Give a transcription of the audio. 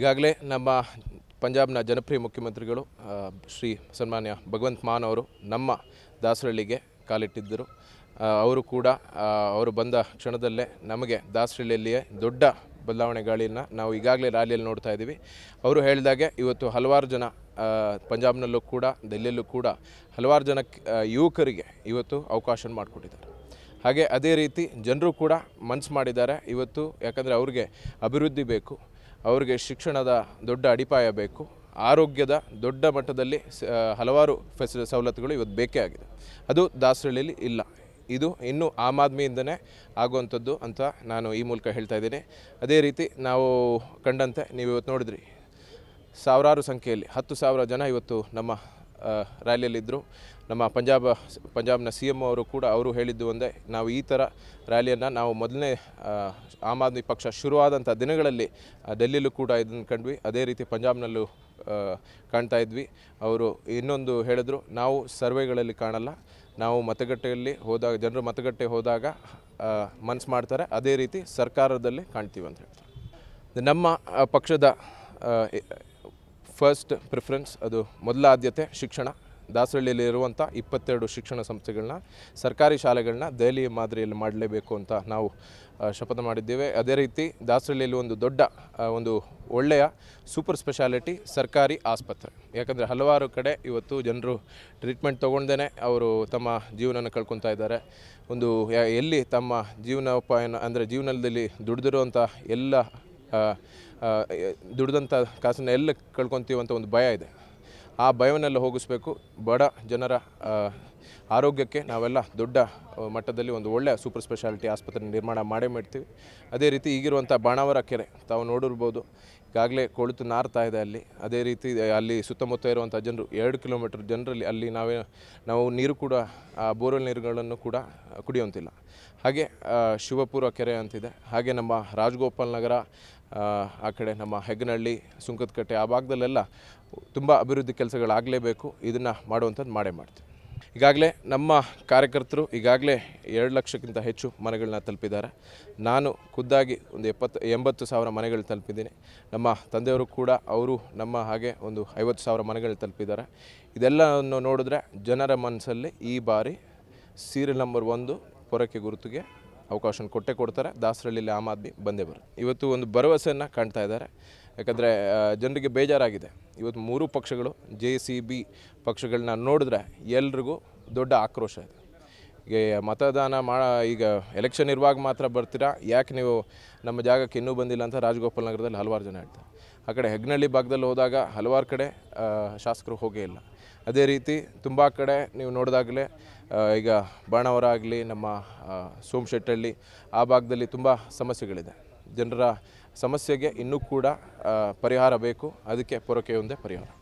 ಈಗಾಗಲೇ ನಮ್ಮ ಪಂಜಾಬ್ನ ಜನಪ್ರಿಯ ಮುಖ್ಯಮಂತ್ರಿಗಳು ಶ್ರೀ ಸನ್ಮಾನ್ಯ ಭಗವಂತ್ ಮಾನ್ ಅವರು ನಮ್ಮ ದಾಸರಳ್ಳಿಗೆ ಕಾಲಿಟ್ಟಿದ್ದರು ಅವರು ಕೂಡ ಅವರು ಬಂದ ಕ್ಷಣದಲ್ಲೇ ನಮಗೆ ದಾಸರಳ್ಳಿಯಲ್ಲಿಯೇ ದೊಡ್ಡ ಬದಲಾವಣೆ ಗಾಳಿಯನ್ನು ನಾವು ಈಗಾಗಲೇ ರ್ಯಾಲಿಯಲ್ಲಿ ನೋಡ್ತಾ ಇದ್ದೀವಿ ಅವರು ಹೇಳಿದಾಗೆ ಇವತ್ತು ಹಲವಾರು ಜನ ಪಂಜಾಬ್ನಲ್ಲೂ ಕೂಡ ದೆಹಲಿಯಲ್ಲೂ ಕೂಡ ಹಲವಾರು ಜನ ಯುವಕರಿಗೆ ಇವತ್ತು ಅವಕಾಶ ಮಾಡಿಕೊಟ್ಟಿದ್ದಾರೆ ಹಾಗೆ ಅದೇ ರೀತಿ ಜನರು ಕೂಡ ಮನಸ್ಸು ಮಾಡಿದ್ದಾರೆ ಇವತ್ತು ಯಾಕಂದರೆ ಅವ್ರಿಗೆ ಅಭಿವೃದ್ಧಿ ಬೇಕು ಅವರಿಗೆ ಶಿಕ್ಷಣದ ದೊಡ್ಡ ಅಡಿಪಾಯ ಬೇಕು ಆರೋಗ್ಯದ ದೊಡ್ಡ ಮಟ್ಟದಲ್ಲಿ ಹಲವಾರು ಫೆಸಿ ಸವಲತ್ತುಗಳು ಇವತ್ತು ಬೇಕೇ ಆಗಿದೆ ಅದು ದಾಸರಳ್ಳಿಯಲ್ಲಿ ಇಲ್ಲ ಇದು ಇನ್ನೂ ಆಮ್ ಆದ್ಮಿಯಿಂದನೇ ಆಗುವಂಥದ್ದು ಅಂತ ನಾನು ಈ ಮೂಲಕ ಹೇಳ್ತಾ ಇದ್ದೀನಿ ಅದೇ ರೀತಿ ನಾವು ಕಂಡಂತೆ ನೀವು ಇವತ್ತು ನೋಡಿದ್ರಿ ಸಾವಿರಾರು ಸಂಖ್ಯೆಯಲ್ಲಿ ಹತ್ತು ಸಾವಿರ ಜನ ಇವತ್ತು ನಮ್ಮ ರ್ಯಾಲಿಯಲ್ಲಿದ್ದರು ನಮ್ಮ ಪಂಜಾಬ್ ಪಂಜಾಬ್ನ ಸಿ ಎಮ್ ಅವರು ಕೂಡ ಅವರು ಹೇಳಿದ್ದು ಒಂದೇ ನಾವು ಈ ಥರ ರ್ಯಾಲಿಯನ್ನು ನಾವು ಮೊದಲನೇ ಆಮ್ ಆದ್ಮಿ ಪಕ್ಷ ಶುರುವಾದಂಥ ದಿನಗಳಲ್ಲಿ ಡೆಲ್ಲಿಯಲ್ಲೂ ಕೂಡ ಇದನ್ನು ಕಂಡ್ವಿ ಅದೇ ರೀತಿ ಪಂಜಾಬ್ನಲ್ಲೂ ಕಾಣ್ತಾ ಇದ್ವಿ ಅವರು ಇನ್ನೊಂದು ಹೇಳಿದ್ರು ನಾವು ಸರ್ವೆಗಳಲ್ಲಿ ಕಾಣಲ್ಲ ನಾವು ಮತಗಟ್ಟೆಯಲ್ಲಿ ಹೋದಾಗ ಜನರು ಮತಗಟ್ಟೆ ಹೋದಾಗ ಮನಸ್ಸು ಮಾಡ್ತಾರೆ ಅದೇ ರೀತಿ ಸರ್ಕಾರದಲ್ಲಿ ಕಾಣ್ತೀವಿ ಅಂತ ಹೇಳ್ತಾರೆ ನಮ್ಮ ಪಕ್ಷದ ಫಸ್ಟ್ ಪ್ರಿಫರೆನ್ಸ್ ಅದು ಮೊದಲ ಆದ್ಯತೆ ಶಿಕ್ಷಣ ದಾಸರಳ್ಳಿಯಲ್ಲಿರುವಂಥ ಇಪ್ಪತ್ತೆರಡು ಶಿಕ್ಷಣ ಸಂಸ್ಥೆಗಳನ್ನ ಸರ್ಕಾರಿ ಶಾಲೆಗಳನ್ನ ದೆಹಲಿಯ ಮಾದರಿಯಲ್ಲಿ ಮಾಡಲೇಬೇಕು ಅಂತ ನಾವು ಶಪಥ ಮಾಡಿದ್ದೇವೆ ಅದೇ ರೀತಿ ದಾಸರಳ್ಳಿಯಲ್ಲಿ ಒಂದು ದೊಡ್ಡ ಒಂದು ಒಳ್ಳೆಯ ಸೂಪರ್ ಸ್ಪೆಷಾಲಿಟಿ ಸರ್ಕಾರಿ ಆಸ್ಪತ್ರೆ ಯಾಕಂದರೆ ಹಲವಾರು ಕಡೆ ಇವತ್ತು ಜನರು ಟ್ರೀಟ್ಮೆಂಟ್ ತೊಗೊಂಡೇ ಅವರು ತಮ್ಮ ಜೀವನನ ಕಳ್ಕೊತಾ ಇದ್ದಾರೆ ಒಂದು ಎಲ್ಲಿ ತಮ್ಮ ಜೀವನೋಪಾಯನ ಅಂದರೆ ಜೀವನದಲ್ಲಿ ದುಡಿದಿರುವಂಥ ಎಲ್ಲ ದುಡಿದಂಥ ಕಾಸನ್ನು ಎಲ್ಲ ಕಳ್ಕೊತೀವಂಥ ಒಂದು ಭಯ ಇದೆ ಆ ಭಯವನ್ನೆಲ್ಲ ಹೋಗಿಸ್ಬೇಕು ಬಡ ಜನರ ಆರೋಗ್ಯಕ್ಕೆ ನಾವೆಲ್ಲ ದೊಡ್ಡ ಮಟ್ಟದಲ್ಲಿ ಒಂದು ಒಳ್ಳೆಯ ಸೂಪರ್ ಸ್ಪೆಷಾಲಿಟಿ ಆಸ್ಪತ್ರೆ ನಿರ್ಮಾಣ ಮಾಡೇ ಮಾಡ್ತೀವಿ ಅದೇ ರೀತಿ ಈಗಿರುವಂಥ ಬಾಣಾವರ ಕೆರೆ ತಾವು ನೋಡಿರ್ಬೋದು ಈಗಾಗಲೇ ಕೊಳಿತು ನಾರ್ತಾ ಇದೆ ಅಲ್ಲಿ ಅದೇ ರೀತಿ ಅಲ್ಲಿ ಸುತ್ತಮುತ್ತ ಇರುವಂಥ ಜನರು ಎರಡು ಕಿಲೋಮೀಟರ್ ಜನರಲ್ಲಿ ಅಲ್ಲಿ ನಾವೇ ನಾವು ನೀರು ಕೂಡ ಆ ಬೋರ್ವೆಲ್ ನೀರುಗಳನ್ನು ಕೂಡ ಕುಡಿಯುವಂತಿಲ್ಲ ಹಾಗೆ ಶಿವಪುರ ಕೆರೆ ಅಂತಿದೆ ಹಾಗೆ ನಮ್ಮ ರಾಜಗೋಪಾಲ್ ನಗರ ಆ ಕಡೆ ನಮ್ಮ ಹೆಗ್ಗನಹಳ್ಳಿ ಸುಂಕದಕಟ್ಟೆ ಆ ಭಾಗದಲ್ಲೆಲ್ಲ ತುಂಬ ಅಭಿವೃದ್ಧಿ ಕೆಲಸಗಳಾಗಲೇಬೇಕು ಇದನ್ನು ಮಾಡುವಂಥದ್ದು ಮಾಡೇ ಮಾಡ್ತೀವಿ ಈಗಾಗಲೇ ನಮ್ಮ ಕಾರ್ಯಕರ್ತರು ಈಗಾಗಲೇ ಎರಡು ಲಕ್ಷಕ್ಕಿಂತ ಹೆಚ್ಚು ಮನೆಗಳನ್ನ ತಲುಪಿದ್ದಾರೆ ನಾನು ಖುದ್ದಾಗಿ ಒಂದು ಎಪ್ಪತ್ತು ಎಂಬತ್ತು ಸಾವಿರ ಮನೆಗಳು ತಲುಪಿದ್ದೀನಿ ನಮ್ಮ ತಂದೆಯವರು ಕೂಡ ಅವರು ನಮ್ಮ ಹಾಗೆ ಒಂದು ಐವತ್ತು ಸಾವಿರ ಮನೆಗಳು ತಲುಪಿದ್ದಾರೆ ಇದೆಲ್ಲವನ್ನು ನೋಡಿದ್ರೆ ಜನರ ಮನಸ್ಸಲ್ಲಿ ಈ ಬಾರಿ ಸೀರಿಯಲ್ ನಂಬರ್ ಒಂದು ಪೊರಕೆ ಗುರುತಿಗೆ ಅವಕಾಶನ ಕೊಟ್ಟೆ ಕೊಡ್ತಾರೆ ದಾಸರಳ್ಳಿಲಿ ಆಮ್ ಆದ್ಮಿ ಬಂದೇ ಬರು ಇವತ್ತು ಒಂದು ಭರವಸೆಯನ್ನು ಕಾಣ್ತಾ ಇದ್ದಾರೆ ಯಾಕಂದರೆ ಜನರಿಗೆ ಬೇಜಾರಾಗಿದೆ ಇವತ್ತು ಮೂರು ಪಕ್ಷಗಳು ಜೆ ಸಿ ಬಿ ಪಕ್ಷಗಳನ್ನ ನೋಡಿದ್ರೆ ಎಲ್ರಿಗೂ ದೊಡ್ಡ ಆಕ್ರೋಶ ಇದೆ ಈಗ ಮತದಾನ ಮಾ ಈಗ ಎಲೆಕ್ಷನ್ ಇರುವಾಗ ಮಾತ್ರ ಬರ್ತೀರಾ ಯಾಕೆ ನೀವು ನಮ್ಮ ಜಾಗಕ್ಕೆ ಇನ್ನೂ ಬಂದಿಲ್ಲ ಅಂತ ರಾಜಗೋಪಾಲ್ ನಗರದಲ್ಲಿ ಹಲವಾರು ಜನ ಹೇಳ್ತಾರೆ ಆ ಕಡೆ ಹೆಗ್ನಳ್ಳಿ ಭಾಗದಲ್ಲಿ ಹೋದಾಗ ಹಲವಾರು ಕಡೆ ಶಾಸಕರು ಹೋಗೇ ಇಲ್ಲ ಅದೇ ರೀತಿ ತುಂಬ ಕಡೆ ನೀವು ನೋಡಿದಾಗಲೇ ಈಗ ಬಾಣವರಾಗಲಿ ನಮ್ಮ ಸೋಮಶೆಟ್ಟಳ್ಳಿ ಆ ಭಾಗದಲ್ಲಿ ತುಂಬ ಸಮಸ್ಯೆಗಳಿದೆ ಜನರ ಸಮಸ್ಯೆಗೆ ಇನ್ನೂ ಕೂಡ ಪರಿಹಾರ ಬೇಕು ಅದಕ್ಕೆ ಪೊರಕೆಯೊಂದೇ ಪರಿಹಾರ